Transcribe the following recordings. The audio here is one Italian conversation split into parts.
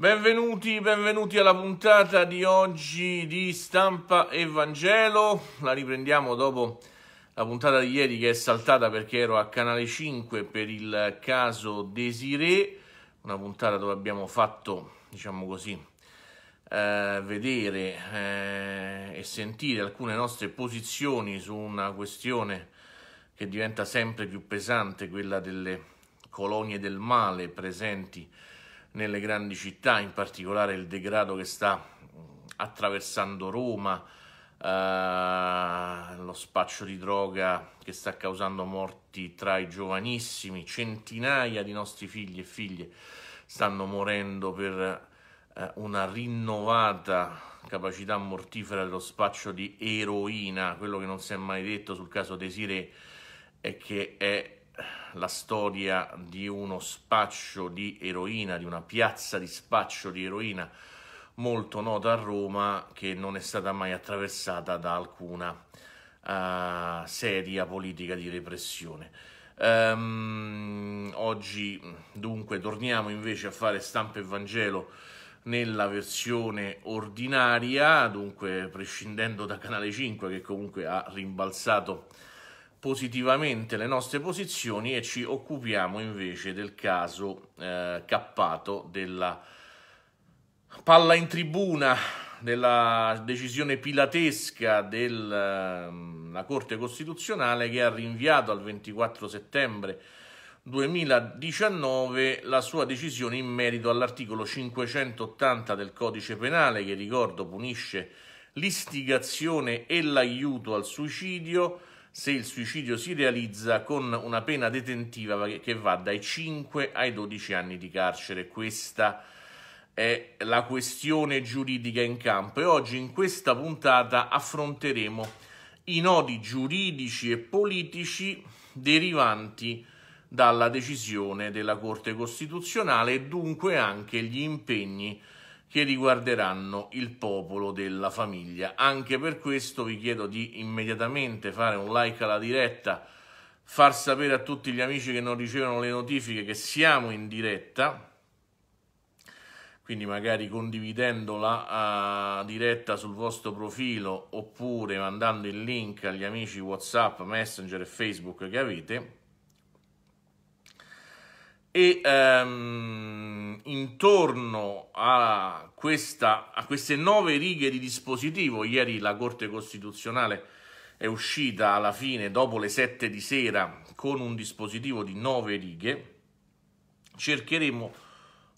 Benvenuti, benvenuti alla puntata di oggi di Stampa Evangelo. La riprendiamo dopo la puntata di ieri che è saltata perché ero a Canale 5 per il caso Desiré, una puntata dove abbiamo fatto, diciamo così, eh, vedere eh, e sentire alcune nostre posizioni su una questione che diventa sempre più pesante, quella delle colonie del male presenti nelle grandi città, in particolare il degrado che sta mm, attraversando Roma, eh, lo spaccio di droga che sta causando morti tra i giovanissimi, centinaia di nostri figli e figlie stanno morendo per eh, una rinnovata capacità mortifera dello spaccio di eroina, quello che non si è mai detto sul caso Desire è che è la storia di uno spaccio di eroina, di una piazza di spaccio di eroina molto nota a Roma che non è stata mai attraversata da alcuna uh, seria politica di repressione. Um, oggi dunque torniamo invece a fare stampa e Vangelo nella versione ordinaria, dunque prescindendo da Canale 5 che comunque ha rimbalzato positivamente le nostre posizioni e ci occupiamo invece del caso eh, cappato della palla in tribuna, della decisione pilatesca della ehm, Corte Costituzionale che ha rinviato al 24 settembre 2019 la sua decisione in merito all'articolo 580 del codice penale che ricordo punisce l'istigazione e l'aiuto al suicidio se il suicidio si realizza con una pena detentiva che va dai 5 ai 12 anni di carcere. Questa è la questione giuridica in campo e oggi in questa puntata affronteremo i nodi giuridici e politici derivanti dalla decisione della Corte Costituzionale e dunque anche gli impegni che riguarderanno il popolo della famiglia. Anche per questo vi chiedo di immediatamente fare un like alla diretta, far sapere a tutti gli amici che non ricevono le notifiche che siamo in diretta, quindi magari condividendo la uh, diretta sul vostro profilo oppure mandando il link agli amici WhatsApp, Messenger e Facebook che avete e ehm, intorno a, questa, a queste nove righe di dispositivo, ieri la Corte Costituzionale è uscita alla fine, dopo le sette di sera, con un dispositivo di nove righe, cercheremo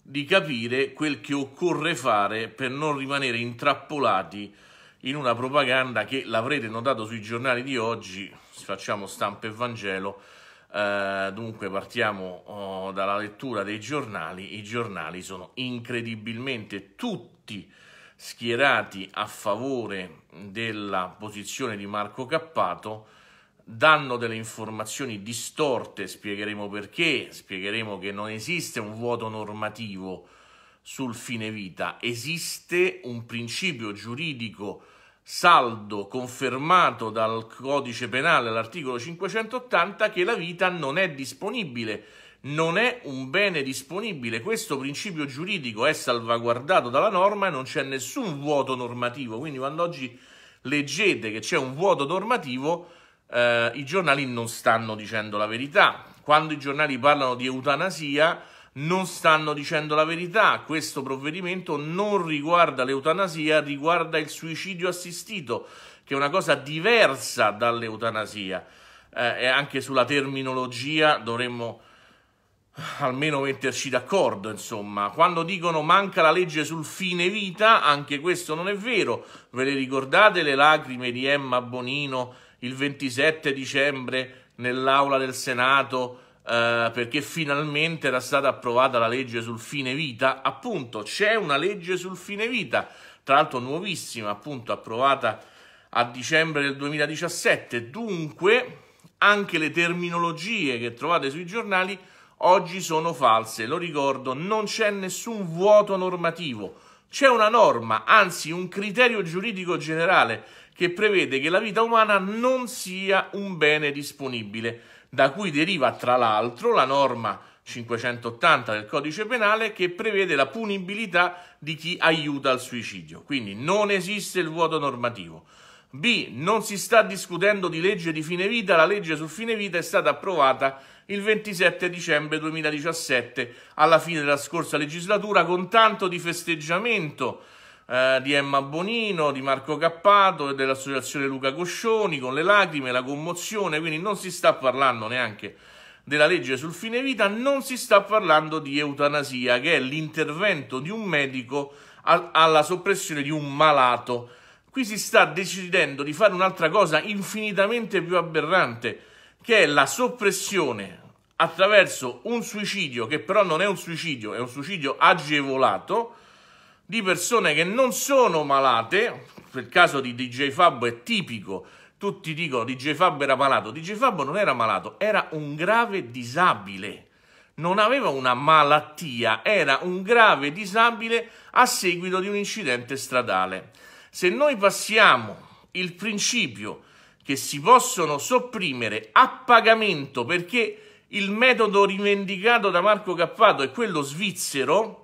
di capire quel che occorre fare per non rimanere intrappolati in una propaganda che l'avrete notato sui giornali di oggi, facciamo stampa e Vangelo, eh, dunque partiamo oh, dalla lettura dei giornali. I giornali sono incredibilmente tutti schierati a favore della posizione di Marco Cappato, danno delle informazioni distorte, spiegheremo perché, spiegheremo che non esiste un vuoto normativo sul fine vita, esiste un principio giuridico saldo confermato dal codice penale all'articolo 580 che la vita non è disponibile, non è un bene disponibile. Questo principio giuridico è salvaguardato dalla norma e non c'è nessun vuoto normativo. Quindi quando oggi leggete che c'è un vuoto normativo, eh, i giornali non stanno dicendo la verità. Quando i giornali parlano di eutanasia, non stanno dicendo la verità. Questo provvedimento non riguarda l'eutanasia, riguarda il suicidio assistito, che è una cosa diversa dall'eutanasia. Eh, e anche sulla terminologia dovremmo eh, almeno metterci d'accordo, insomma. Quando dicono manca la legge sul fine vita, anche questo non è vero. Ve le ricordate le lacrime di Emma Bonino il 27 dicembre nell'aula del Senato? Eh, perché finalmente era stata approvata la legge sul fine vita. Appunto, c'è una legge sul fine vita, tra l'altro nuovissima, appunto, approvata a dicembre del 2017. Dunque, anche le terminologie che trovate sui giornali oggi sono false. Lo ricordo, non c'è nessun vuoto normativo. C'è una norma, anzi un criterio giuridico generale che prevede che la vita umana non sia un bene disponibile da cui deriva tra l'altro la norma 580 del codice penale che prevede la punibilità di chi aiuta al suicidio. Quindi non esiste il vuoto normativo. B. Non si sta discutendo di legge di fine vita, la legge su fine vita è stata approvata il 27 dicembre 2017, alla fine della scorsa legislatura, con tanto di festeggiamento eh, di Emma Bonino, di Marco Cappato e dell'associazione Luca Coscioni con le lacrime, la commozione, quindi non si sta parlando neanche della legge sul fine vita, non si sta parlando di eutanasia, che è l'intervento di un medico al, alla soppressione di un malato. Qui si sta decidendo di fare un'altra cosa infinitamente più aberrante, che è la soppressione attraverso un suicidio, che però non è un suicidio, è un suicidio agevolato, di persone che non sono malate, Per caso di DJ Fabbo è tipico, tutti dicono DJ Fabbo era malato, DJ Fabbo non era malato, era un grave disabile, non aveva una malattia, era un grave disabile a seguito di un incidente stradale. Se noi passiamo il principio che si possono sopprimere a pagamento perché il metodo rivendicato da Marco Cappato è quello svizzero,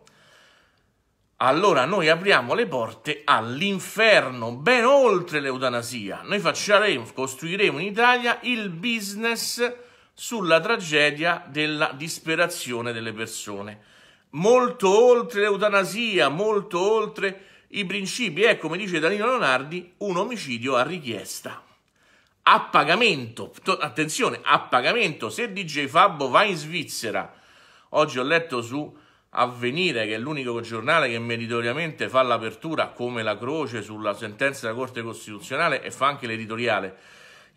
allora noi apriamo le porte all'inferno, ben oltre l'eutanasia. Noi facciamo, costruiremo in Italia il business sulla tragedia della disperazione delle persone. Molto oltre l'eutanasia, molto oltre i principi. È, eh, come dice Danilo Leonardi, un omicidio a richiesta. A pagamento, attenzione, a pagamento. Se DJ Fabbo va in Svizzera, oggi ho letto su Avvenire, che è l'unico giornale che meritoriamente fa l'apertura come la croce sulla sentenza della Corte Costituzionale e fa anche l'editoriale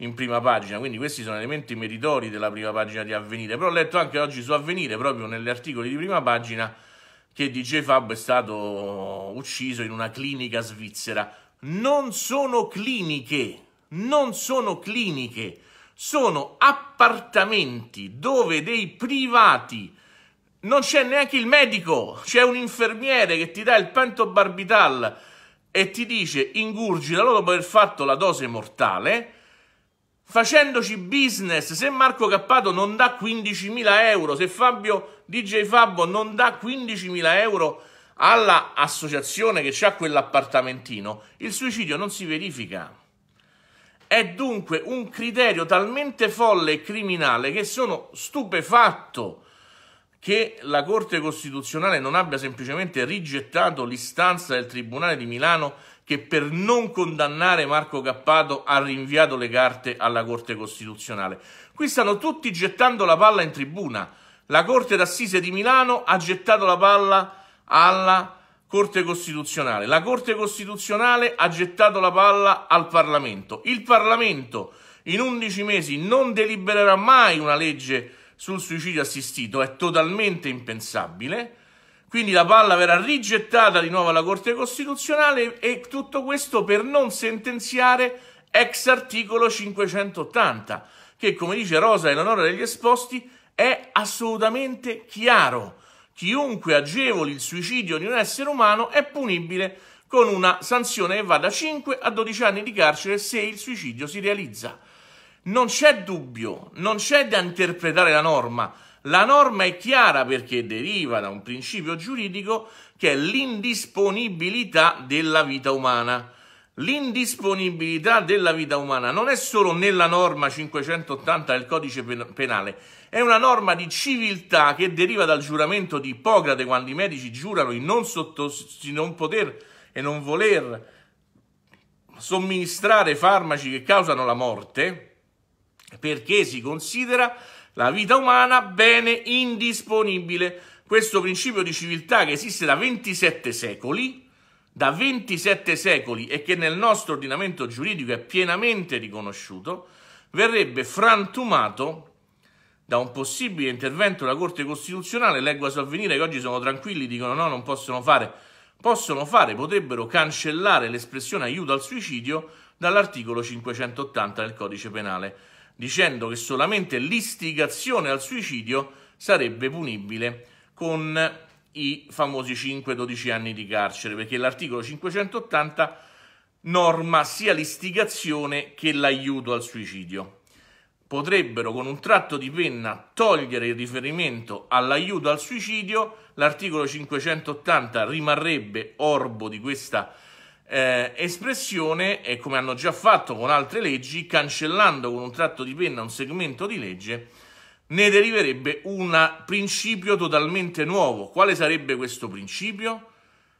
in prima pagina, quindi questi sono elementi meritori della prima pagina di Avvenire, però ho letto anche oggi su Avvenire, proprio negli articoli di prima pagina, che DJ Fab è stato ucciso in una clinica svizzera. Non sono cliniche, non sono cliniche, sono appartamenti dove dei privati non c'è neanche il medico, c'è un infermiere che ti dà il pentobarbital e ti dice ingurgitalo dopo aver fatto la dose mortale, facendoci business, se Marco Cappato non dà 15.000 euro, se Fabio DJ Fabbo non dà 15.000 euro all'associazione associazione che ha quell'appartamentino, il suicidio non si verifica. È dunque un criterio talmente folle e criminale che sono stupefatto che la Corte Costituzionale non abbia semplicemente rigettato l'istanza del Tribunale di Milano che per non condannare Marco Cappato ha rinviato le carte alla Corte Costituzionale. Qui stanno tutti gettando la palla in tribuna. La Corte d'Assise di Milano ha gettato la palla alla Corte Costituzionale. La Corte Costituzionale ha gettato la palla al Parlamento. Il Parlamento in 11 mesi non delibererà mai una legge sul suicidio assistito è totalmente impensabile. Quindi la palla verrà rigettata di nuovo alla Corte Costituzionale e tutto questo per non sentenziare ex articolo 580, che come dice Rosa in onore degli esposti è assolutamente chiaro. Chiunque agevoli il suicidio di un essere umano è punibile con una sanzione che va da 5 a 12 anni di carcere se il suicidio si realizza. Non c'è dubbio, non c'è da interpretare la norma. La norma è chiara perché deriva da un principio giuridico che è l'indisponibilità della vita umana. L'indisponibilità della vita umana non è solo nella norma 580 del codice penale, è una norma di civiltà che deriva dal giuramento di Ippocrate quando i medici giurano di non, non poter e non voler somministrare farmaci che causano la morte perché si considera la vita umana bene indisponibile. Questo principio di civiltà che esiste da 27 secoli, da 27 secoli e che nel nostro ordinamento giuridico è pienamente riconosciuto, verrebbe frantumato da un possibile intervento della Corte Costituzionale, leggo a sovvenire che oggi sono tranquilli, dicono no, non possono fare, possono fare, potrebbero cancellare l'espressione aiuto al suicidio dall'articolo 580 del codice penale dicendo che solamente l'istigazione al suicidio sarebbe punibile con i famosi 5-12 anni di carcere, perché l'articolo 580 norma sia l'istigazione che l'aiuto al suicidio. Potrebbero con un tratto di penna togliere il riferimento all'aiuto al suicidio, l'articolo 580 rimarrebbe orbo di questa eh, espressione e come hanno già fatto con altre leggi, cancellando con un tratto di penna un segmento di legge, ne deriverebbe un principio totalmente nuovo. Quale sarebbe questo principio?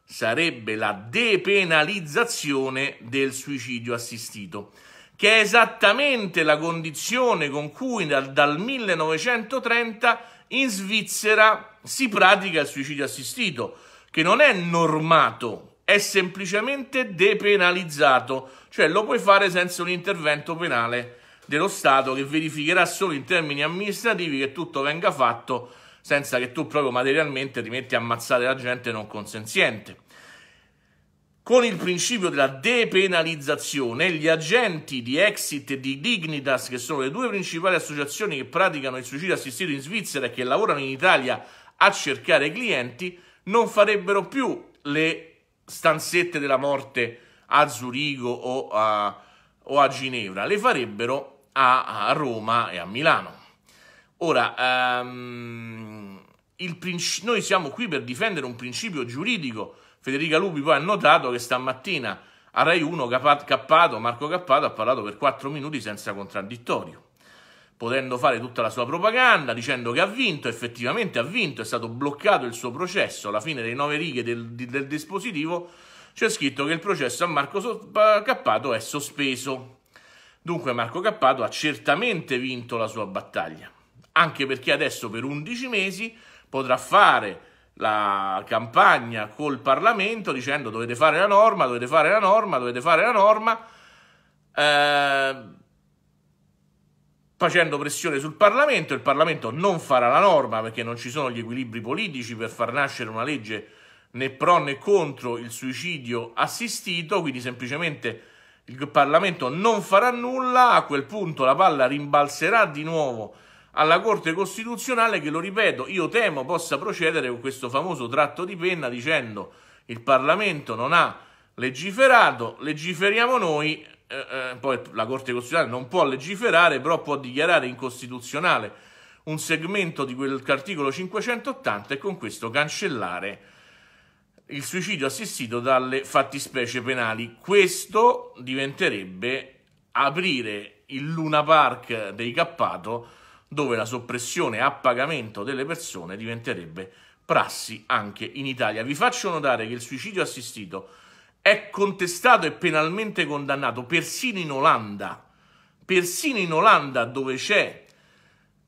Sarebbe la depenalizzazione del suicidio assistito, che è esattamente la condizione con cui dal, dal 1930 in Svizzera si pratica il suicidio assistito, che non è normato è semplicemente depenalizzato, cioè lo puoi fare senza un intervento penale dello Stato che verificherà solo in termini amministrativi che tutto venga fatto senza che tu proprio materialmente ti metti a ammazzare la gente non consenziente. Con il principio della depenalizzazione, gli agenti di Exit e di Dignitas, che sono le due principali associazioni che praticano il suicidio assistito in Svizzera e che lavorano in Italia a cercare clienti, non farebbero più le stanzette della morte a Zurigo o a, o a Ginevra, le farebbero a, a, Roma e a Milano. Ora, um, princi- noi siamo qui per difendere un principio giuridico. Federica Lupi poi ha notato che stamattina a Rai 1 Cappato, Marco Cappato ha parlato per 4 minuti senza contraddittorio potendo fare tutta la sua propaganda, dicendo che ha vinto, effettivamente ha vinto, è stato bloccato il suo processo, alla fine dei nove righe del, del dispositivo c'è scritto che il processo a Marco Cappato è sospeso. Dunque Marco Cappato ha certamente vinto la sua battaglia, anche perché adesso per 11 mesi potrà fare la campagna col Parlamento dicendo dovete fare la norma, dovete fare la norma, dovete fare la norma. Eh, facendo pressione sul Parlamento, il Parlamento non farà la norma perché non ci sono gli equilibri politici per far nascere una legge né pro né contro il suicidio assistito, quindi semplicemente il Parlamento non farà nulla, a quel punto la palla rimbalzerà di nuovo alla Corte Costituzionale che, lo ripeto, io temo possa procedere con questo famoso tratto di penna dicendo il Parlamento non ha legiferato, legiferiamo noi, eh, eh, poi la Corte Costituzionale non può legiferare, però può dichiarare incostituzionale un segmento di quell'articolo 580 e con questo cancellare il suicidio assistito dalle fattispecie penali. Questo diventerebbe aprire il Luna Park dei Cappato dove la soppressione a pagamento delle persone diventerebbe prassi anche in Italia. Vi faccio notare che il suicidio assistito è contestato e penalmente condannato, persino in Olanda, persino in Olanda dove c'è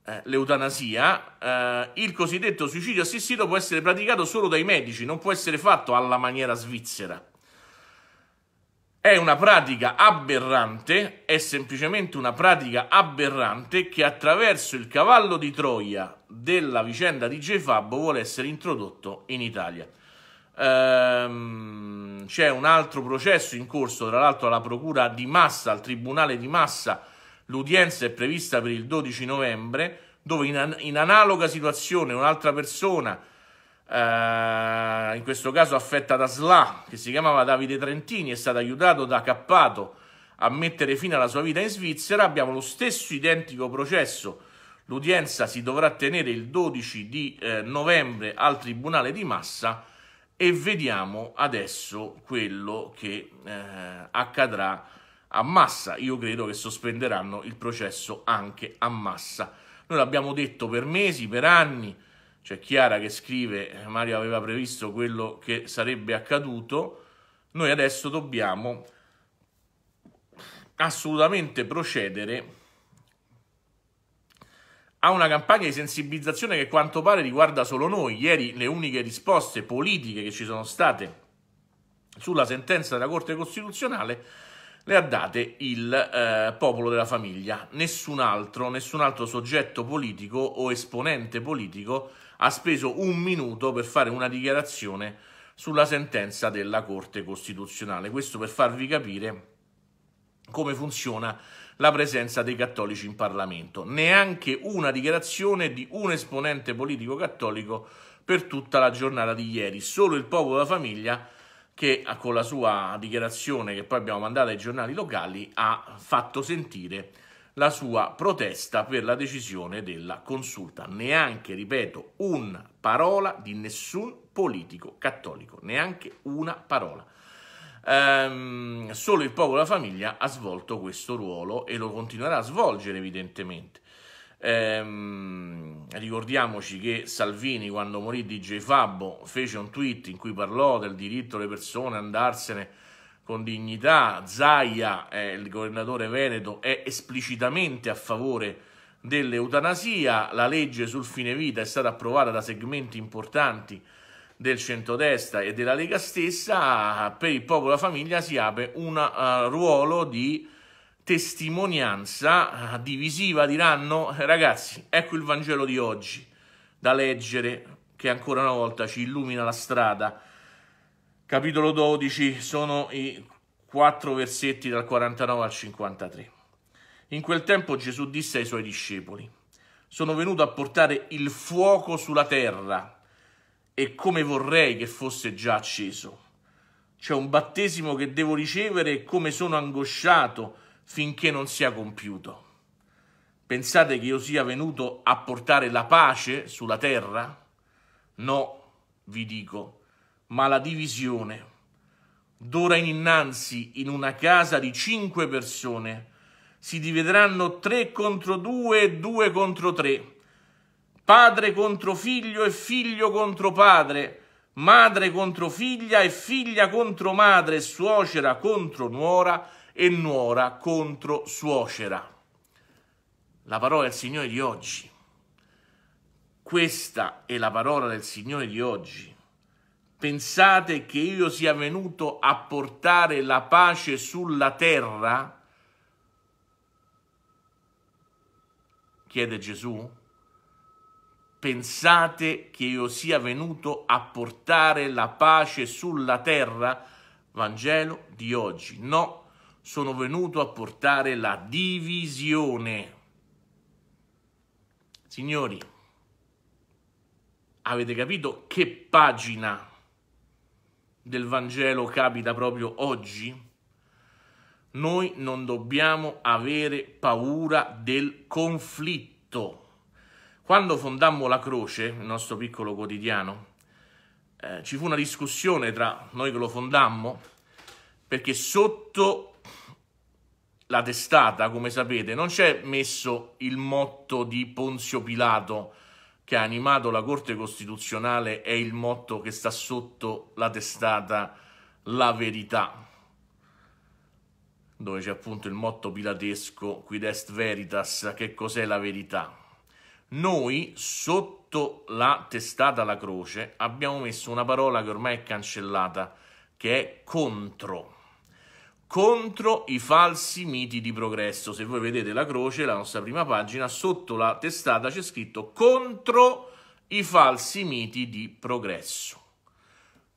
eh, l'eutanasia, eh, il cosiddetto suicidio assistito può essere praticato solo dai medici, non può essere fatto alla maniera svizzera. È una pratica aberrante, è semplicemente una pratica aberrante che attraverso il cavallo di Troia della vicenda di Gefabbo vuole essere introdotto in Italia. Ehm, c'è un altro processo in corso, tra l'altro alla procura di Massa, al tribunale di Massa. L'udienza è prevista per il 12 novembre, dove in, in analoga situazione un'altra persona, eh, in questo caso affetta da SLA, che si chiamava Davide Trentini, è stato aiutato da Cappato a mettere fine alla sua vita in Svizzera. Abbiamo lo stesso identico processo. L'udienza si dovrà tenere il 12 di eh, novembre al Tribunale di Massa e vediamo adesso quello che eh, accadrà a Massa. Io credo che sospenderanno il processo anche a Massa. Noi l'abbiamo detto per mesi, per anni, c'è Chiara che scrive eh, Mario aveva previsto quello che sarebbe accaduto, noi adesso dobbiamo assolutamente procedere ha una campagna di sensibilizzazione che quanto pare riguarda solo noi. Ieri le uniche risposte politiche che ci sono state sulla sentenza della Corte Costituzionale le ha date il eh, popolo della famiglia. Nessun altro, nessun altro soggetto politico o esponente politico ha speso un minuto per fare una dichiarazione sulla sentenza della Corte Costituzionale. Questo per farvi capire come funziona la presenza dei cattolici in Parlamento, neanche una dichiarazione di un esponente politico cattolico per tutta la giornata di ieri, solo il popolo della famiglia che ah, con la sua dichiarazione che poi abbiamo mandato ai giornali locali ha fatto sentire la sua protesta per la decisione della consulta. Neanche, ripeto, una parola di nessun politico cattolico, neanche una parola ehm, solo il popolo e la famiglia ha svolto questo ruolo e lo continuerà a svolgere evidentemente. Ehm, ricordiamoci che Salvini, quando morì DJ Fabbo, fece un tweet in cui parlò del diritto delle persone a andarsene con dignità. Zaia, eh, il governatore veneto, è esplicitamente a favore dell'eutanasia. La legge sul fine vita è stata approvata da segmenti importanti del centrodestra e della Lega stessa, per il popolo famiglia si apre un uh, ruolo di testimonianza eh, divisiva, diranno eh, ragazzi, ecco il Vangelo di oggi da leggere che ancora una volta ci illumina la strada. Capitolo 12 sono i quattro versetti dal 49 al 53. In quel tempo Gesù disse ai suoi discepoli, sono venuto a portare il fuoco sulla terra e come vorrei che fosse già acceso. C'è un battesimo che devo ricevere e come sono angosciato finché non sia compiuto. Pensate che io sia venuto a portare la pace sulla terra? No, vi dico, ma la divisione. D'ora in innanzi, in una casa di cinque persone, si divideranno tre contro due e due contro tre padre contro figlio e figlio contro padre, madre contro figlia e figlia contro madre, suocera contro nuora e nuora contro suocera. La parola del Signore di oggi. Questa è la parola del Signore di oggi. Pensate che io sia venuto a portare la pace sulla terra? Chiede Gesù pensate che io sia venuto a portare la pace sulla terra? Vangelo di oggi. No, sono venuto a portare la divisione. Signori, avete capito che pagina del Vangelo capita proprio oggi? Noi non dobbiamo avere paura del conflitto quando fondammo La Croce, il nostro piccolo quotidiano, eh, ci fu una discussione tra noi che lo fondammo, perché sotto la testata, come sapete, non c'è messo il motto di Ponzio Pilato che ha animato la Corte Costituzionale, è il motto che sta sotto la testata La Verità dove c'è appunto il motto pilatesco qui est veritas, che cos'è la verità? noi sotto la testata alla croce abbiamo messo una parola che ormai è cancellata, che è contro. Contro i falsi miti di progresso. Se voi vedete la croce, la nostra prima pagina, sotto la testata c'è scritto contro i falsi miti di progresso.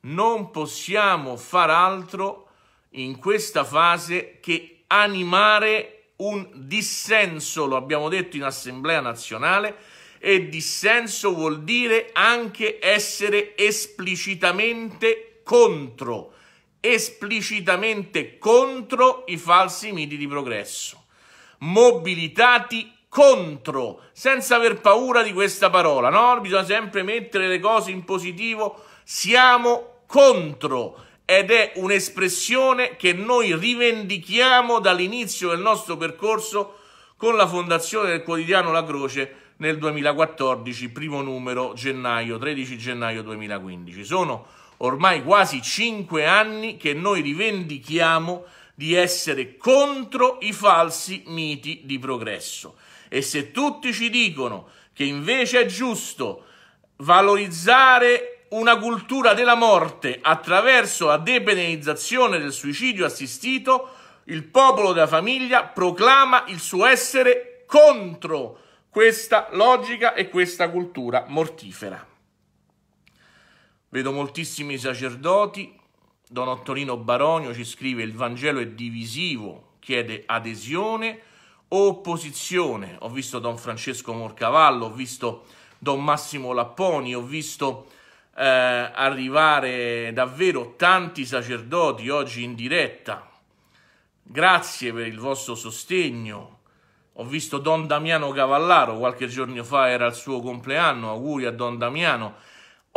Non possiamo far altro in questa fase che animare un dissenso, lo abbiamo detto in Assemblea nazionale, e dissenso vuol dire anche essere esplicitamente contro, esplicitamente contro i falsi miti di progresso, mobilitati contro, senza aver paura di questa parola, no? Bisogna sempre mettere le cose in positivo, siamo contro, ed è un'espressione che noi rivendichiamo dall'inizio del nostro percorso con la fondazione del quotidiano La Croce nel 2014, primo numero gennaio, 13 gennaio 2015. Sono ormai quasi cinque anni che noi rivendichiamo di essere contro i falsi miti di progresso. E se tutti ci dicono che invece è giusto valorizzare una cultura della morte attraverso la depenalizzazione del suicidio assistito, il popolo della famiglia proclama il suo essere contro questa logica e questa cultura mortifera. Vedo moltissimi sacerdoti, Don Ottorino Baronio ci scrive il Vangelo è divisivo, chiede adesione o opposizione. Ho visto Don Francesco Morcavallo, ho visto Don Massimo Lapponi, ho visto eh, arrivare davvero tanti sacerdoti oggi in diretta. Grazie per il vostro sostegno. Ho visto Don Damiano Cavallaro qualche giorno fa, era il suo compleanno, auguri a Don Damiano.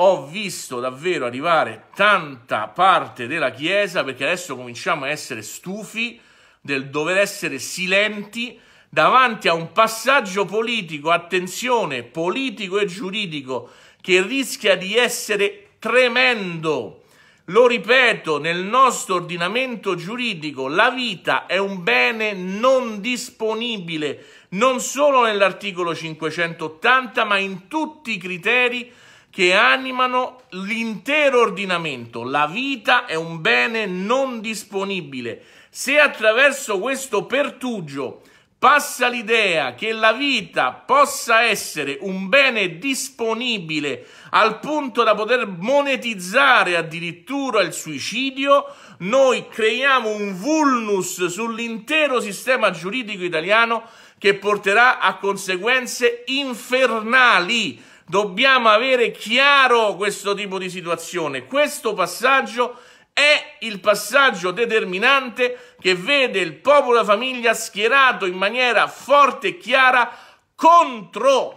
Ho visto davvero arrivare tanta parte della Chiesa perché adesso cominciamo a essere stufi del dover essere silenti davanti a un passaggio politico, attenzione, politico e giuridico che rischia di essere tremendo. Lo ripeto, nel nostro ordinamento giuridico la vita è un bene non disponibile, non solo nell'articolo 580, ma in tutti i criteri che animano l'intero ordinamento. La vita è un bene non disponibile. Se attraverso questo pertugio passa l'idea che la vita possa essere un bene disponibile al punto da poter monetizzare addirittura il suicidio, noi creiamo un vulnus sull'intero sistema giuridico italiano che porterà a conseguenze infernali. Dobbiamo avere chiaro questo tipo di situazione. Questo passaggio è il passaggio determinante che vede il popolo e la famiglia schierato in maniera forte e chiara contro.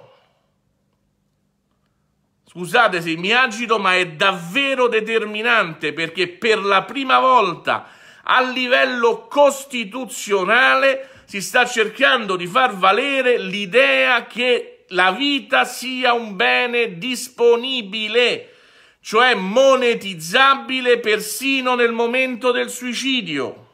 Scusate se mi agito, ma è davvero determinante perché per la prima volta a livello costituzionale si sta cercando di far valere l'idea che la vita sia un bene disponibile cioè monetizzabile persino nel momento del suicidio.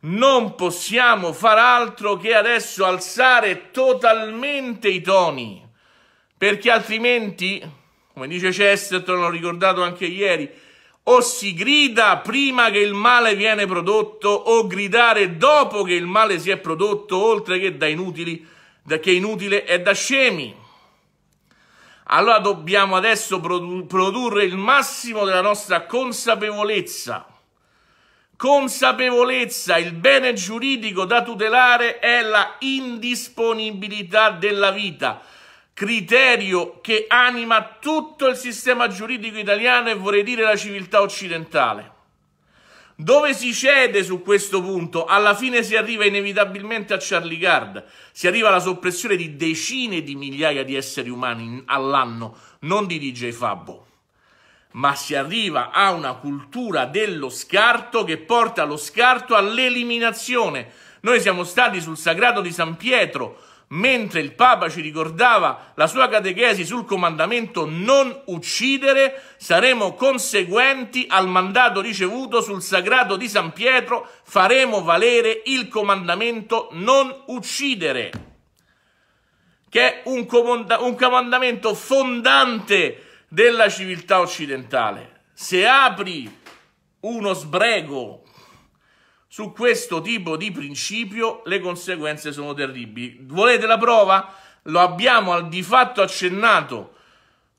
Non possiamo far altro che adesso alzare totalmente i toni, perché altrimenti, come dice Chesterton, l'ho ricordato anche ieri, o si grida prima che il male viene prodotto, o gridare dopo che il male si è prodotto, oltre che da inutili, da che inutile è da scemi allora dobbiamo adesso produ produrre il massimo della nostra consapevolezza. Consapevolezza, il bene giuridico da tutelare è la indisponibilità della vita, criterio che anima tutto il sistema giuridico italiano e vorrei dire la civiltà occidentale. Dove si cede su questo punto? Alla fine si arriva inevitabilmente a Charlie Gard, si arriva alla soppressione di decine di migliaia di esseri umani all'anno, non di DJ Fabbo. Ma si arriva a una cultura dello scarto che porta lo scarto all'eliminazione. Noi siamo stati sul sagrato di San Pietro, mentre il Papa ci ricordava la sua catechesi sul comandamento non uccidere, saremo conseguenti al mandato ricevuto sul sagrato di San Pietro, faremo valere il comandamento non uccidere, che è un, comanda- un comandamento fondante della civiltà occidentale. Se apri uno sbrego su questo tipo di principio le conseguenze sono terribili. Volete la prova? Lo abbiamo al di fatto accennato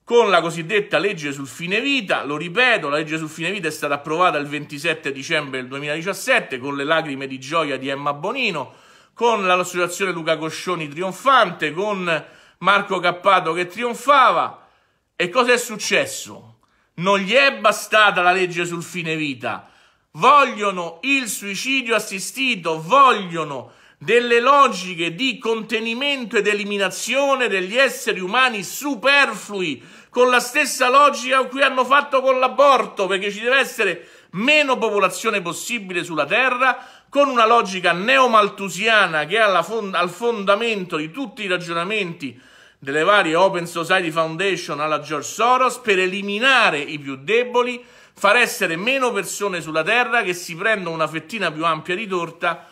con la cosiddetta legge sul fine vita, lo ripeto, la legge sul fine vita è stata approvata il 27 dicembre del 2017 con le lacrime di gioia di Emma Bonino, con l'associazione Luca Coscioni trionfante, con Marco Cappato che trionfava. E cosa è successo? Non gli è bastata la legge sul fine vita, vogliono il suicidio assistito, vogliono delle logiche di contenimento ed eliminazione degli esseri umani superflui, con la stessa logica a cui hanno fatto con l'aborto, perché ci deve essere meno popolazione possibile sulla Terra, con una logica neomaltusiana che è fond al fondamento di tutti i ragionamenti delle varie Open Society Foundation alla George Soros per eliminare i più deboli, far essere meno persone sulla Terra che si prendono una fettina più ampia di torta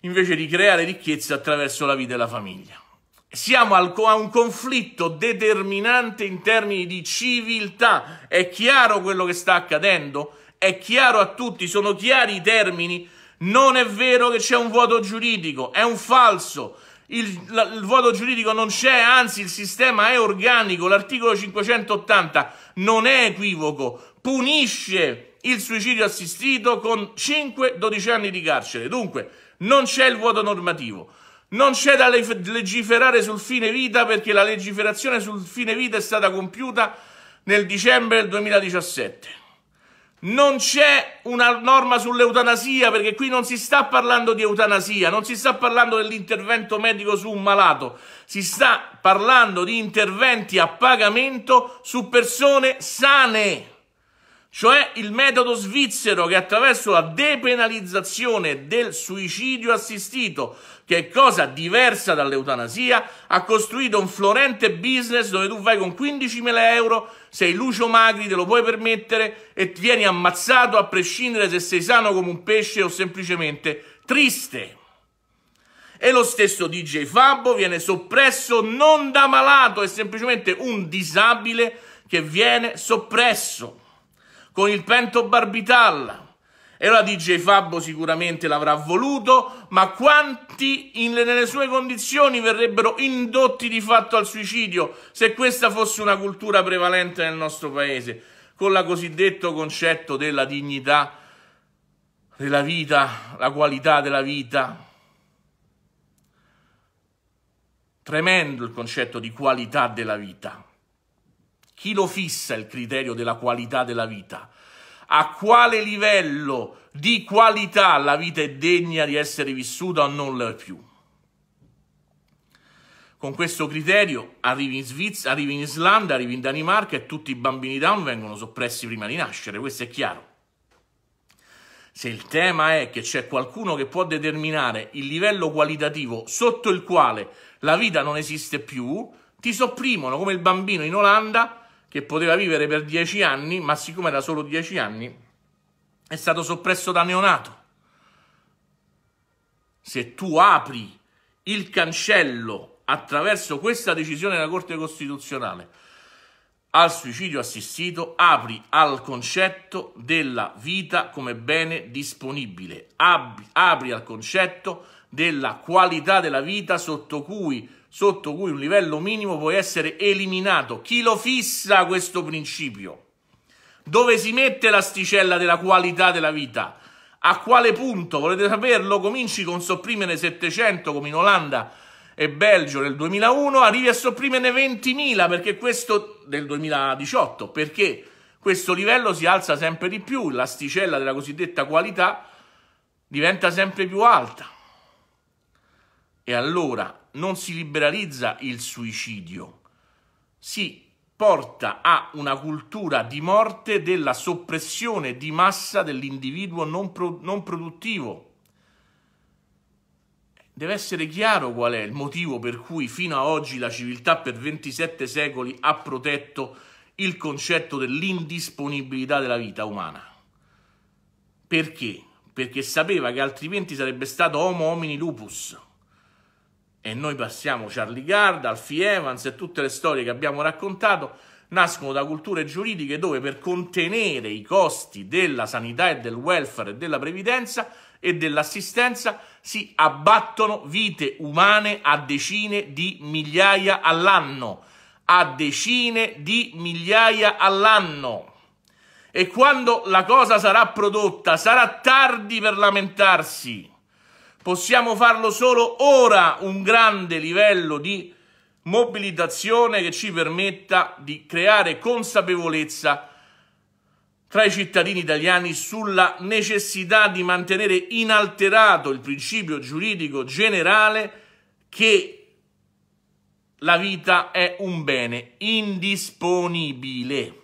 invece di creare ricchezza attraverso la vita e la famiglia. Siamo a un conflitto determinante in termini di civiltà. È chiaro quello che sta accadendo? È chiaro a tutti? Sono chiari i termini? Non è vero che c'è un vuoto giuridico, è un falso. Il, la, il, vuoto giuridico non c'è, anzi il sistema è organico. L'articolo 580 non è equivoco, punisce il suicidio assistito con 5-12 anni di carcere. Dunque, non c'è il vuoto normativo. Non c'è da legiferare sul fine vita perché la legiferazione sul fine vita è stata compiuta nel dicembre del 2017. Non c'è una norma sull'eutanasia perché qui non si sta parlando di eutanasia, non si sta parlando dell'intervento medico su un malato, si sta parlando di interventi a pagamento su persone sane cioè il metodo svizzero che attraverso la depenalizzazione del suicidio assistito, che è cosa diversa dall'eutanasia, ha costruito un florente business dove tu vai con 15.000 euro, sei Lucio Magri, te lo puoi permettere e ti vieni ammazzato a prescindere se sei sano come un pesce o semplicemente triste. E lo stesso DJ Fabbo viene soppresso non da malato, è semplicemente un disabile che viene soppresso con il pento barbital. E la DJ Fabbo sicuramente l'avrà voluto, ma quanti in, nelle sue condizioni verrebbero indotti di fatto al suicidio se questa fosse una cultura prevalente nel nostro paese, con la cosiddetto concetto della dignità della vita, la qualità della vita. Tremendo il concetto di qualità della vita. Chi lo fissa il criterio della qualità della vita? A quale livello di qualità la vita è degna di essere vissuta o non lo è più? Con questo criterio arrivi in Svizzera, arrivi in Islanda, arrivi in Danimarca e tutti i bambini down vengono soppressi prima di nascere, questo è chiaro. Se il tema è che c'è qualcuno che può determinare il livello qualitativo sotto il quale la vita non esiste più, ti sopprimono come il bambino in Olanda che poteva vivere per dieci anni, ma siccome era solo dieci anni, è stato soppresso da neonato. Se tu apri il cancello attraverso questa decisione della Corte Costituzionale al suicidio assistito, apri al concetto della vita come bene disponibile, apri al concetto della qualità della vita sotto cui sotto cui un livello minimo può essere eliminato. Chi lo fissa questo principio? Dove si mette l'asticella della qualità della vita? A quale punto? Volete saperlo? Cominci con sopprimere 700 come in Olanda e Belgio nel 2001, arrivi a sopprimere 20.000 perché questo del 2018, perché questo livello si alza sempre di più, l'asticella della cosiddetta qualità diventa sempre più alta. E allora non si liberalizza il suicidio, si porta a una cultura di morte della soppressione di massa dell'individuo non, pro non produttivo. Deve essere chiaro qual è il motivo per cui fino ad oggi la civiltà per 27 secoli ha protetto il concetto dell'indisponibilità della vita umana. Perché? Perché sapeva che altrimenti sarebbe stato homo homini lupus e noi passiamo Charlie Gard, Alfie Evans e tutte le storie che abbiamo raccontato nascono da culture giuridiche dove per contenere i costi della sanità e del welfare e della previdenza e dell'assistenza si abbattono vite umane a decine di migliaia all'anno, a decine di migliaia all'anno. E quando la cosa sarà prodotta sarà tardi per lamentarsi. Possiamo farlo solo ora, un grande livello di mobilitazione che ci permetta di creare consapevolezza tra i cittadini italiani sulla necessità di mantenere inalterato il principio giuridico generale che la vita è un bene indisponibile.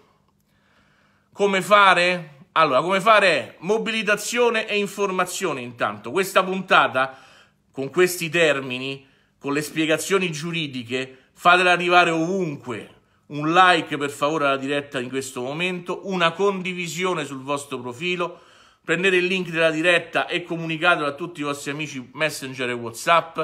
Come fare? Allora, come fare mobilitazione e informazione intanto? Questa puntata, con questi termini, con le spiegazioni giuridiche, fatela arrivare ovunque. Un like per favore alla diretta in questo momento, una condivisione sul vostro profilo, prendete il link della diretta e comunicatelo a tutti i vostri amici messenger e whatsapp,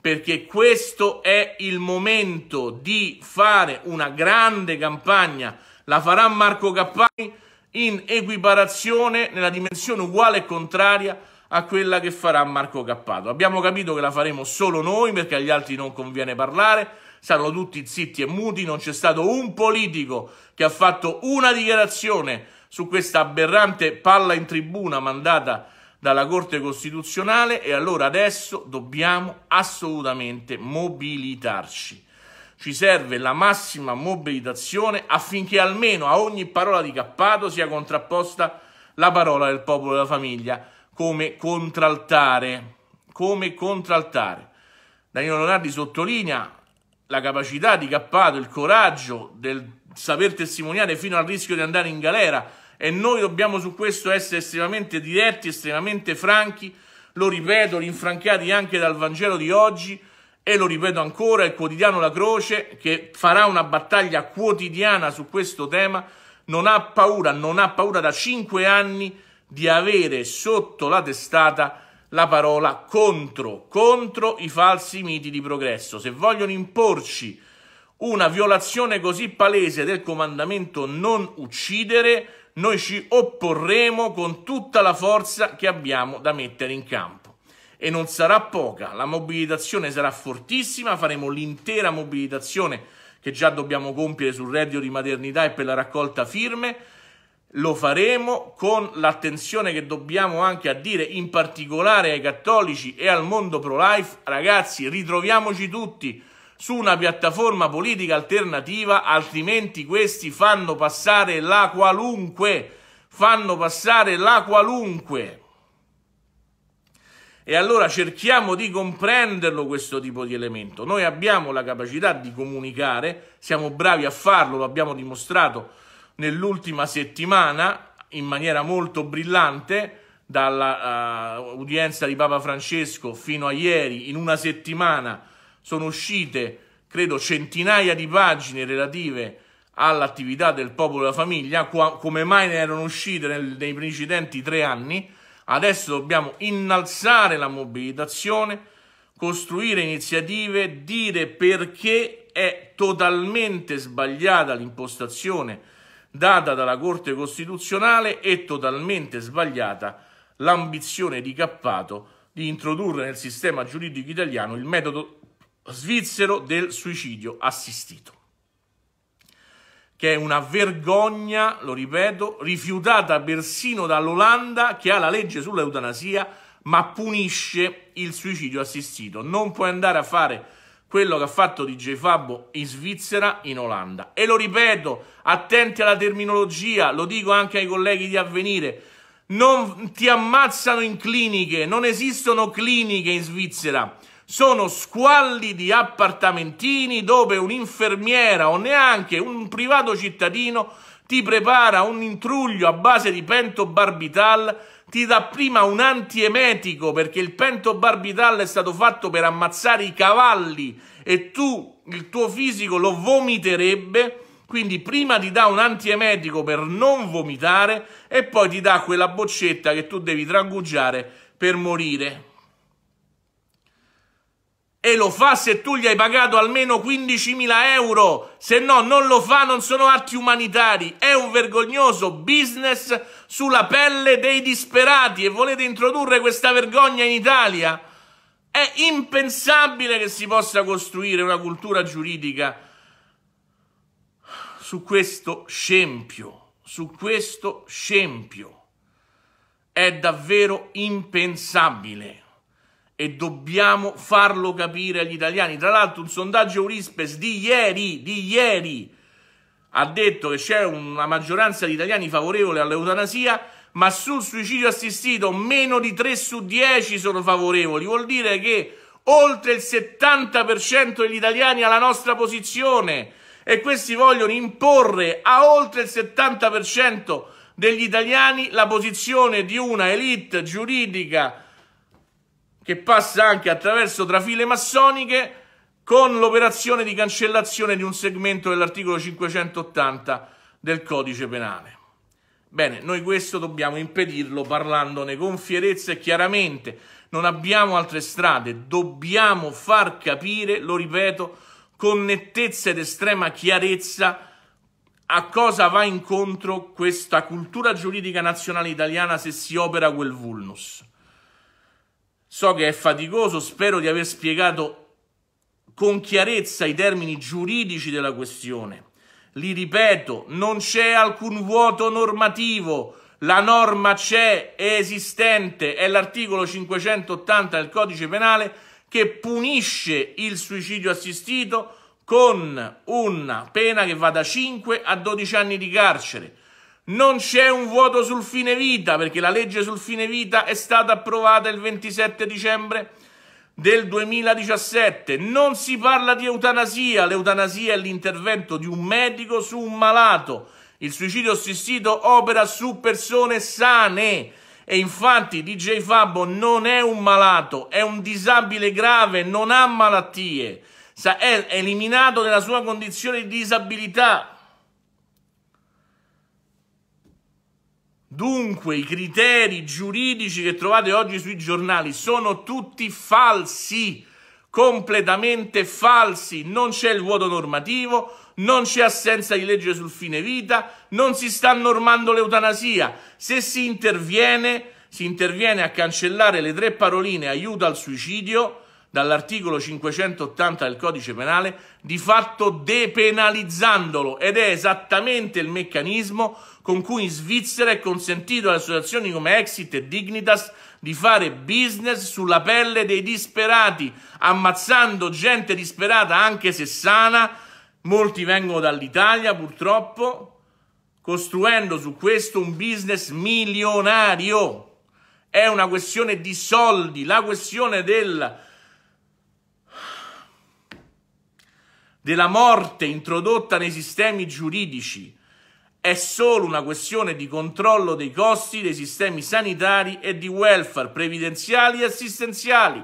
perché questo è il momento di fare una grande campagna. La farà Marco Cappani in equiparazione nella dimensione uguale e contraria a quella che farà Marco Cappato. Abbiamo capito che la faremo solo noi perché agli altri non conviene parlare, saranno tutti zitti e muti, non c'è stato un politico che ha fatto una dichiarazione su questa aberrante palla in tribuna mandata dalla Corte Costituzionale e allora adesso dobbiamo assolutamente mobilitarci ci serve la massima mobilitazione affinché almeno a ogni parola di Cappato sia contrapposta la parola del popolo e della famiglia come contraltare. Come contraltare. Danilo Leonardi sottolinea la capacità di Cappato, il coraggio del saper testimoniare fino al rischio di andare in galera e noi dobbiamo su questo essere estremamente diretti, estremamente franchi, lo ripeto, rinfrancati anche dal Vangelo di oggi, e lo ripeto ancora, il quotidiano La Croce, che farà una battaglia quotidiana su questo tema, non ha paura, non ha paura da cinque anni di avere sotto la testata la parola contro, contro i falsi miti di progresso. Se vogliono imporci una violazione così palese del comandamento non uccidere, noi ci opporremo con tutta la forza che abbiamo da mettere in campo e non sarà poca, la mobilitazione sarà fortissima, faremo l'intera mobilitazione che già dobbiamo compiere sul reddito di maternità e per la raccolta firme, lo faremo con l'attenzione che dobbiamo anche a dire in particolare ai cattolici e al mondo pro-life, ragazzi ritroviamoci tutti su una piattaforma politica alternativa, altrimenti questi fanno passare la qualunque, fanno passare la qualunque. E allora cerchiamo di comprenderlo questo tipo di elemento. Noi abbiamo la capacità di comunicare, siamo bravi a farlo, lo abbiamo dimostrato nell'ultima settimana in maniera molto brillante, dalla uh, udienza di Papa Francesco fino a ieri, in una settimana sono uscite, credo, centinaia di pagine relative all'attività del popolo e della famiglia, qua, come mai ne erano uscite nel, nei precedenti tre anni Adesso dobbiamo innalzare la mobilitazione, costruire iniziative, dire perché è totalmente sbagliata l'impostazione data dalla Corte Costituzionale e totalmente sbagliata l'ambizione di Cappato di introdurre nel sistema giuridico italiano il metodo svizzero del suicidio assistito che è una vergogna, lo ripeto, rifiutata persino dall'Olanda che ha la legge sull'eutanasia ma punisce il suicidio assistito. Non puoi andare a fare quello che ha fatto DJ Fabbo in Svizzera, in Olanda. E lo ripeto, attenti alla terminologia, lo dico anche ai colleghi di Avvenire, non ti ammazzano in cliniche, non esistono cliniche in Svizzera sono squallidi appartamentini dove un'infermiera o neanche un privato cittadino ti prepara un intruglio a base di pentobarbital, ti dà prima un antiemetico perché il pentobarbital è stato fatto per ammazzare i cavalli e tu, il tuo fisico lo vomiterebbe, quindi prima ti dà un antiemetico per non vomitare e poi ti dà quella boccetta che tu devi trangugiare per morire. E lo fa se tu gli hai pagato almeno 15.000 euro, se no non lo fa, non sono atti umanitari. È un vergognoso business sulla pelle dei disperati e volete introdurre questa vergogna in Italia? È impensabile che si possa costruire una cultura giuridica su questo scempio, su questo scempio. È davvero impensabile e dobbiamo farlo capire agli italiani. Tra l'altro un sondaggio Eurispes di ieri, di ieri ha detto che c'è una maggioranza di italiani favorevole all'eutanasia, ma sul suicidio assistito meno di 3 su 10 sono favorevoli. Vuol dire che oltre il 70% degli italiani ha la nostra posizione e questi vogliono imporre a oltre il 70% degli italiani la posizione di una elite giuridica che passa anche attraverso trafile massoniche con l'operazione di cancellazione di un segmento dell'articolo 580 del codice penale. Bene, noi questo dobbiamo impedirlo parlandone con fierezza e chiaramente. Non abbiamo altre strade, dobbiamo far capire, lo ripeto, con nettezza ed estrema chiarezza a cosa va incontro questa cultura giuridica nazionale italiana se si opera quel vulnus. So che è faticoso, spero di aver spiegato con chiarezza i termini giuridici della questione. Li ripeto, non c'è alcun vuoto normativo, la norma c'è, è esistente, è l'articolo 580 del codice penale che punisce il suicidio assistito con una pena che va da 5 a 12 anni di carcere. Non c'è un vuoto sul fine vita perché la legge sul fine vita è stata approvata il 27 dicembre del 2017. Non si parla di eutanasia. L'eutanasia è l'intervento di un medico su un malato. Il suicidio assistito opera su persone sane. E infatti DJ Fabbo non è un malato, è un disabile grave, non ha malattie. È eliminato della sua condizione di disabilità Dunque i criteri giuridici che trovate oggi sui giornali sono tutti falsi, completamente falsi, non c'è il vuoto normativo, non c'è assenza di legge sul fine vita, non si sta normando l'eutanasia. Se si interviene, si interviene a cancellare le tre paroline aiuto al suicidio dall'articolo 580 del codice penale, di fatto depenalizzandolo ed è esattamente il meccanismo con cui in Svizzera è consentito alle associazioni come Exit e Dignitas di fare business sulla pelle dei disperati, ammazzando gente disperata anche se sana, molti vengono dall'Italia purtroppo, costruendo su questo un business milionario. È una questione di soldi, la questione del, della morte introdotta nei sistemi giuridici è solo una questione di controllo dei costi dei sistemi sanitari e di welfare previdenziali e assistenziali.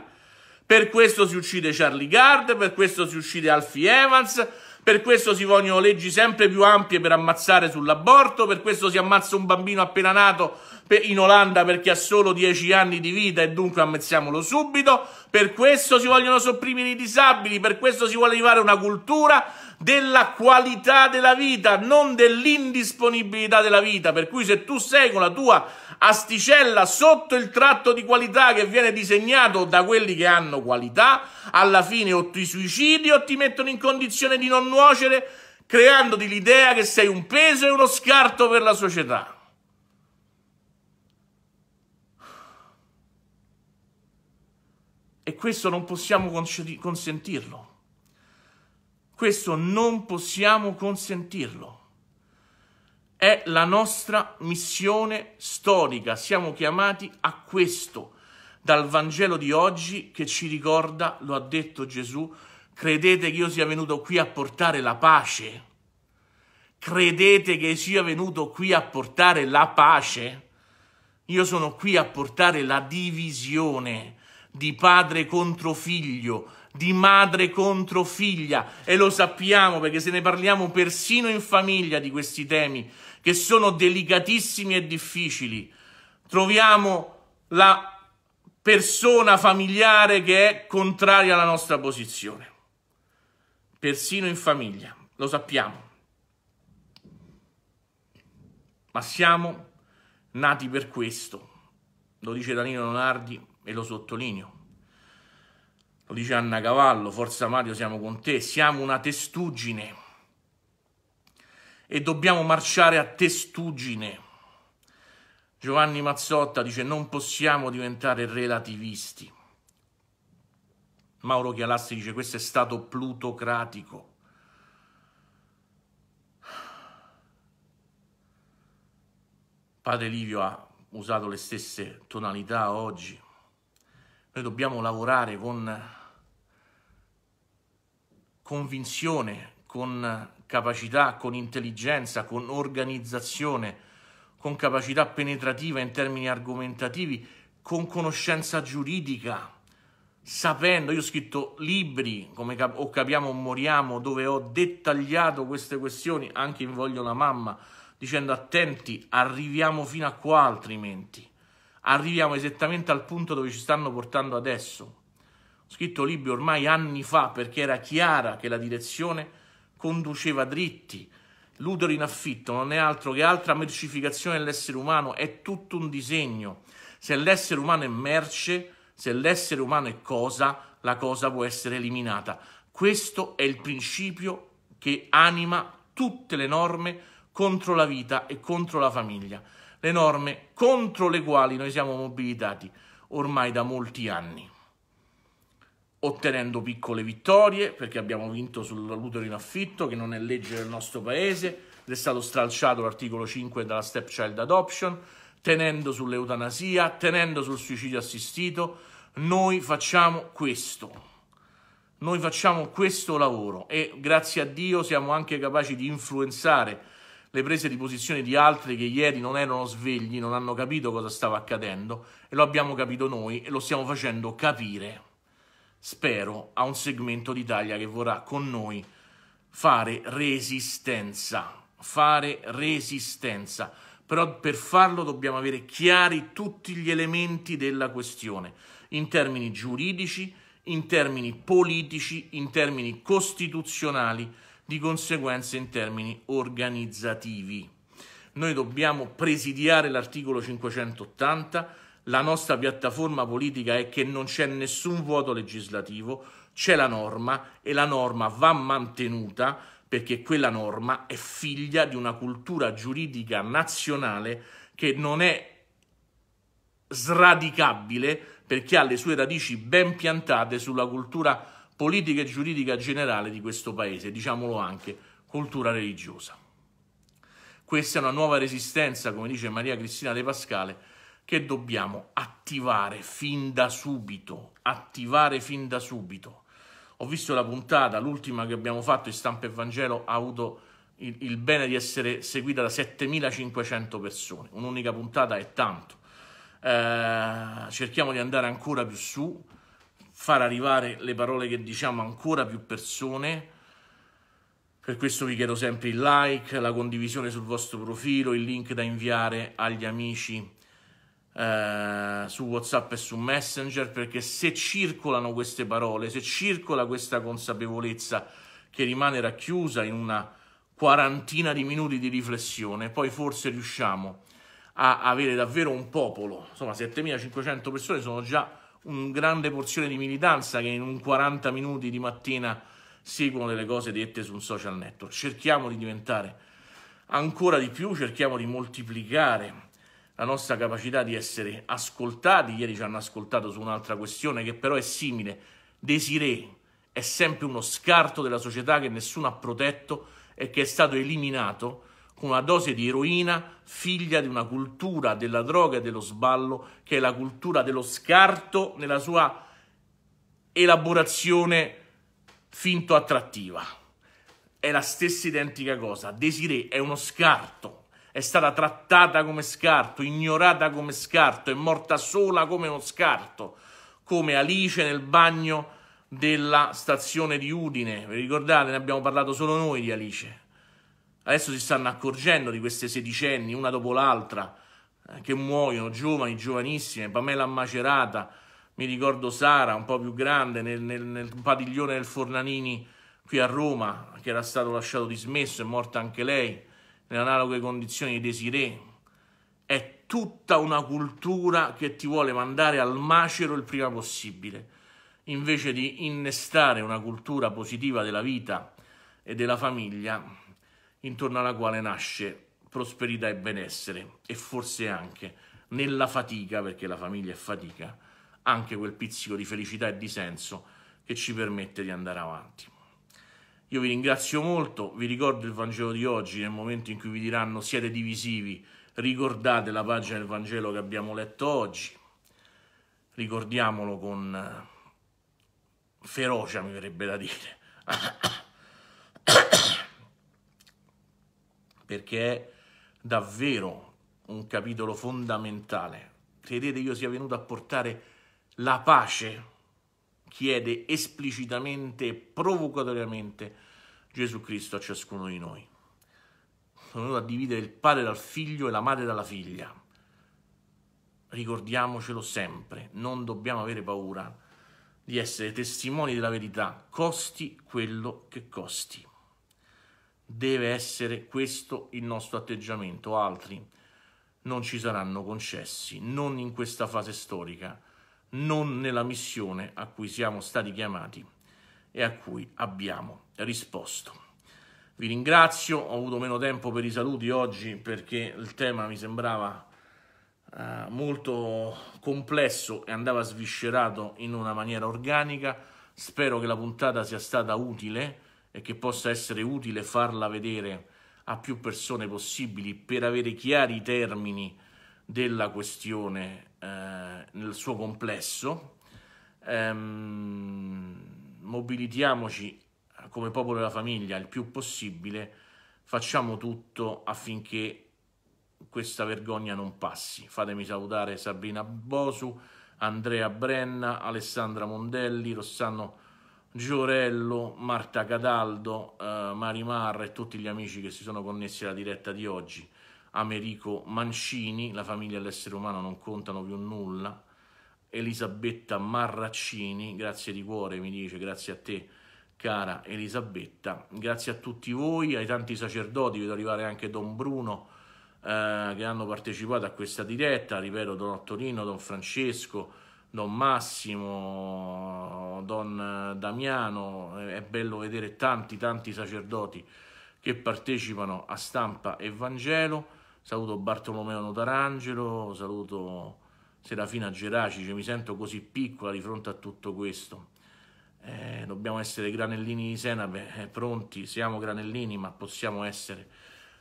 Per questo si uccide Charlie Gard, per questo si uccide Alfie Evans, per questo si vogliono leggi sempre più ampie per ammazzare sull'aborto, per questo si ammazza un bambino appena nato in Olanda perché ha solo 10 anni di vita e dunque ammettiamolo subito, per questo si vogliono sopprimere i disabili, per questo si vuole arrivare a una cultura della qualità della vita, non dell'indisponibilità della vita, per cui se tu sei con la tua asticella sotto il tratto di qualità che viene disegnato da quelli che hanno qualità, alla fine o ti suicidi o ti mettono in condizione di non nuocere, creandoti l'idea che sei un peso e uno scarto per la società. E questo non possiamo consentirlo. Questo non possiamo consentirlo. È la nostra missione storica. Siamo chiamati a questo dal Vangelo di oggi che ci ricorda, lo ha detto Gesù, credete che io sia venuto qui a portare la pace? Credete che sia venuto qui a portare la pace? Io sono qui a portare la divisione di padre contro figlio, di madre contro figlia e lo sappiamo perché se ne parliamo persino in famiglia di questi temi che sono delicatissimi e difficili. Troviamo la persona familiare che è contraria alla nostra posizione, persino in famiglia, lo sappiamo. Ma siamo nati per questo, lo dice Danilo Leonardi, e lo sottolineo. Lo dice Anna Cavallo, forza Mario, siamo con te, siamo una testuggine e dobbiamo marciare a testuggine. Giovanni Mazzotta dice non possiamo diventare relativisti. Mauro Chialassi dice questo è stato plutocratico. Padre Livio ha usato le stesse tonalità oggi. Noi dobbiamo lavorare con convinzione, con capacità, con intelligenza, con organizzazione, con capacità penetrativa in termini argomentativi, con conoscenza giuridica, sapendo, io ho scritto libri come cap- o capiamo o moriamo, dove ho dettagliato queste questioni, anche in Voglio la mamma, dicendo attenti, arriviamo fino a qua altrimenti arriviamo esattamente al punto dove ci stanno portando adesso. Ho scritto libri ormai anni fa perché era chiara che la direzione conduceva dritti. L'utero in affitto non è altro che altra mercificazione dell'essere umano, è tutto un disegno. Se l'essere umano è merce, se l'essere umano è cosa, la cosa può essere eliminata. Questo è il principio che anima tutte le norme contro la vita e contro la famiglia le norme contro le quali noi siamo mobilitati ormai da molti anni, ottenendo piccole vittorie, perché abbiamo vinto sull'utero in affitto, che non è legge del nostro paese, ed è stato stralciato l'articolo 5 dalla stepchild adoption, tenendo sull'eutanasia, tenendo sul suicidio assistito, noi facciamo questo. Noi facciamo questo lavoro e grazie a Dio siamo anche capaci di influenzare le prese di posizione di altri che ieri non erano svegli, non hanno capito cosa stava accadendo e lo abbiamo capito noi e lo stiamo facendo capire, spero, a un segmento d'Italia che vorrà con noi fare resistenza, fare resistenza. Però per farlo dobbiamo avere chiari tutti gli elementi della questione, in termini giuridici, in termini politici, in termini costituzionali, di conseguenze in termini organizzativi. Noi dobbiamo presidiare l'articolo 580, la nostra piattaforma politica è che non c'è nessun vuoto legislativo, c'è la norma e la norma va mantenuta perché quella norma è figlia di una cultura giuridica nazionale che non è sradicabile perché ha le sue radici ben piantate sulla cultura politica e giuridica generale di questo paese, diciamolo anche cultura religiosa. Questa è una nuova resistenza, come dice Maria Cristina De Pascale, che dobbiamo attivare fin da subito, attivare fin da subito. Ho visto la puntata, l'ultima che abbiamo fatto in stampa e Vangelo, ha avuto il, il bene di essere seguita da 7500 persone. Un'unica puntata è tanto. Eh, cerchiamo di andare ancora più su, far arrivare le parole che diciamo ancora più persone. Per questo vi chiedo sempre il like, la condivisione sul vostro profilo, il link da inviare agli amici eh, su WhatsApp e su Messenger, perché se circolano queste parole, se circola questa consapevolezza che rimane racchiusa in una quarantina di minuti di riflessione, poi forse riusciamo a avere davvero un popolo. Insomma, 7500 persone sono già un grande porzione di militanza che in un 40 minuti di mattina seguono delle cose dette su un social network. Cerchiamo di diventare ancora di più, cerchiamo di moltiplicare la nostra capacità di essere ascoltati. Ieri ci hanno ascoltato su un'altra questione che però è simile. Desiree è sempre uno scarto della società che nessuno ha protetto e che è stato eliminato con una dose di eroina figlia di una cultura della droga e dello sballo che è la cultura dello scarto nella sua elaborazione finto attrattiva. È la stessa identica cosa. Desiree è uno scarto, è stata trattata come scarto, ignorata come scarto, è morta sola come uno scarto, come Alice nel bagno della stazione di Udine. Vi ricordate, ne abbiamo parlato solo noi di Alice Adesso si stanno accorgendo di queste sedicenni, una dopo l'altra, eh, che muoiono, giovani, giovanissime, Pamela Macerata, mi ricordo Sara, un po' più grande, nel, nel, nel padiglione del Fornanini qui a Roma, che era stato lasciato dismesso, è morta anche lei, nelle analoghe condizioni di Desiree. È tutta una cultura che ti vuole mandare al macero il prima possibile, invece di innestare una cultura positiva della vita e della famiglia intorno alla quale nasce prosperità e benessere e forse anche nella fatica, perché la famiglia è fatica, anche quel pizzico di felicità e di senso che ci permette di andare avanti. Io vi ringrazio molto, vi ricordo il Vangelo di oggi nel momento in cui vi diranno siete divisivi, ricordate la pagina del Vangelo che abbiamo letto oggi, ricordiamolo con eh, ferocia mi verrebbe da dire. perché è davvero un capitolo fondamentale. Credete io sia venuto a portare la pace? Chiede esplicitamente e provocatoriamente Gesù Cristo a ciascuno di noi. Sono venuto a dividere il padre dal figlio e la madre dalla figlia. Ricordiamocelo sempre, non dobbiamo avere paura di essere testimoni della verità, costi quello che costi. Deve essere questo il nostro atteggiamento, altri non ci saranno concessi, non in questa fase storica, non nella missione a cui siamo stati chiamati e a cui abbiamo risposto. Vi ringrazio, ho avuto meno tempo per i saluti oggi perché il tema mi sembrava eh, molto complesso e andava sviscerato in una maniera organica. Spero che la puntata sia stata utile e che possa essere utile farla vedere a più persone possibili per avere chiari i termini della questione eh, nel suo complesso. Ehm, mobilitiamoci come popolo della famiglia il più possibile, facciamo tutto affinché questa vergogna non passi. Fatemi salutare Sabrina Bosu, Andrea Brenna, Alessandra Mondelli, Rossano Giorello, Marta Cadaldo, eh, Marimar e tutti gli amici che si sono connessi alla diretta di oggi. Americo Mancini, la famiglia e l'essere umano non contano più nulla. Elisabetta Marraccini, grazie di cuore, mi dice, grazie a te cara Elisabetta. Grazie a tutti voi, ai tanti sacerdoti, vedo arrivare anche Don Bruno eh, che hanno partecipato a questa diretta, ripeto Don Ottorino, Don Francesco, Don Massimo, Don Damiano, eh, è bello vedere tanti tanti sacerdoti che partecipano a stampa e Vangelo. Saluto Bartolomeo Notarangelo, saluto Serafina Geraci, cioè mi sento così piccola di fronte a tutto questo. Eh, dobbiamo essere granellini di senape, eh, pronti, siamo granellini, ma possiamo essere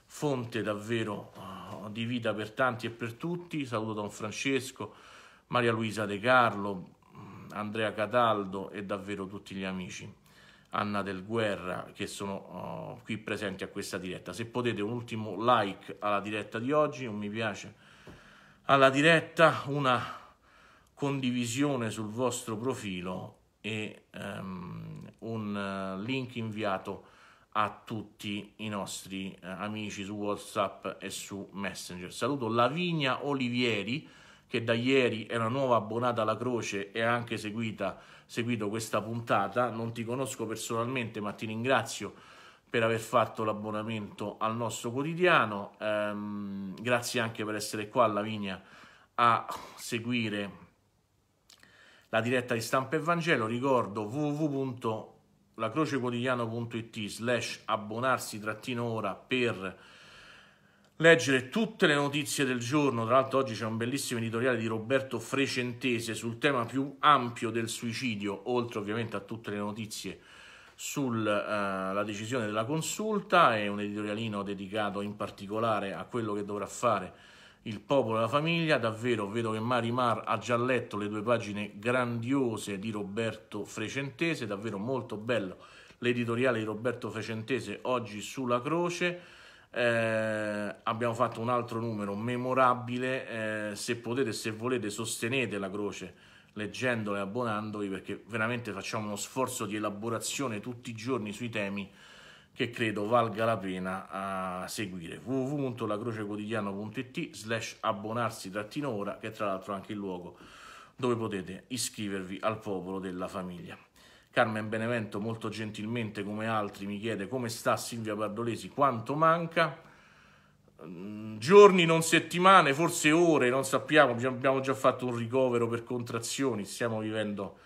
fonte davvero eh, di vita per tanti e per tutti. Saluto Don Francesco Maria Luisa De Carlo, Andrea Cataldo e davvero tutti gli amici. Anna del Guerra che sono uh, qui presenti a questa diretta. Se potete un ultimo like alla diretta di oggi, un mi piace alla diretta, una condivisione sul vostro profilo e um, un eh, link inviato a tutti i nostri uh, amici su WhatsApp e su Messenger. Saluto Lavinia Olivieri che da ieri è una nuova abbonata alla Croce e ha anche seguita, seguito questa puntata. Non ti conosco personalmente, ma ti ringrazio per aver fatto l'abbonamento al nostro quotidiano. Ehm, grazie anche per essere qua, Lavinia, a seguire la diretta di stampa e Vangelo. Ricordo www.lacrocequotidiano.it slash abbonarsi trattino ora per leggere tutte le notizie del giorno. Tra l'altro, oggi c'è un bellissimo editoriale di Roberto Frecentese sul tema più ampio del suicidio, oltre ovviamente a tutte le notizie sulla eh, uh, decisione della consulta. È un editorialino dedicato in particolare a quello che dovrà fare il popolo e la famiglia. Davvero vedo che Mari Mar ha già letto le due pagine grandiose di Roberto Frecentese, davvero molto bello l'editoriale di Roberto Frecentese oggi sulla croce eh, abbiamo fatto un altro numero memorabile. Eh, se potete, se volete, sostenete la croce leggendola e abbonandovi perché veramente facciamo uno sforzo di elaborazione tutti i giorni sui temi che credo valga la pena a eh, seguire www.lacrocequotidiano.it slash abbonarsi trattino ora che è tra l'altro anche il luogo dove potete iscrivervi al popolo della famiglia Carmen Benevento molto gentilmente come altri mi chiede come sta Silvia Pardolesi, quanto manca. Mm, giorni, non settimane, forse ore, non sappiamo, abbiamo già fatto un ricovero per contrazioni, stiamo vivendo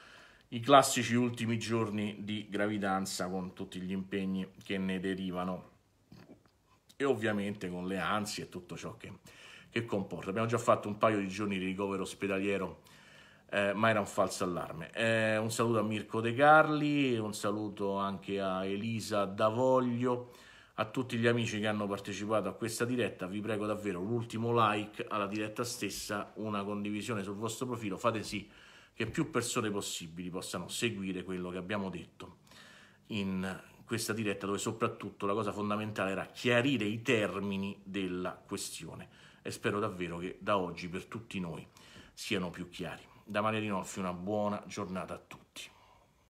i classici ultimi giorni di gravidanza con tutti gli impegni che ne derivano e ovviamente con le ansie e tutto ciò che, che comporta. Abbiamo già fatto un paio di giorni di ricovero ospedaliero eh, ma era un falso allarme. Eh, un saluto a Mirko De Carli, un saluto anche a Elisa Davoglio, a tutti gli amici che hanno partecipato a questa diretta. Vi prego davvero l'ultimo like alla diretta stessa, una condivisione sul vostro profilo. Fate sì che più persone possibili possano seguire quello che abbiamo detto in questa diretta dove soprattutto la cosa fondamentale era chiarire i termini della questione e spero davvero che da oggi per tutti noi siano più chiari da Maria Rinolfi una buona giornata a tutti.